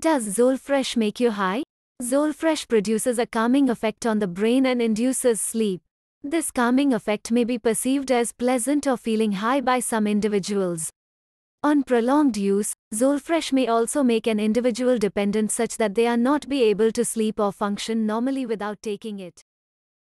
Does Zolfresh make you high? Zolfresh produces a calming effect on the brain and induces sleep. This calming effect may be perceived as pleasant or feeling high by some individuals. On prolonged use, Zolfresh may also make an individual dependent such that they are not be able to sleep or function normally without taking it.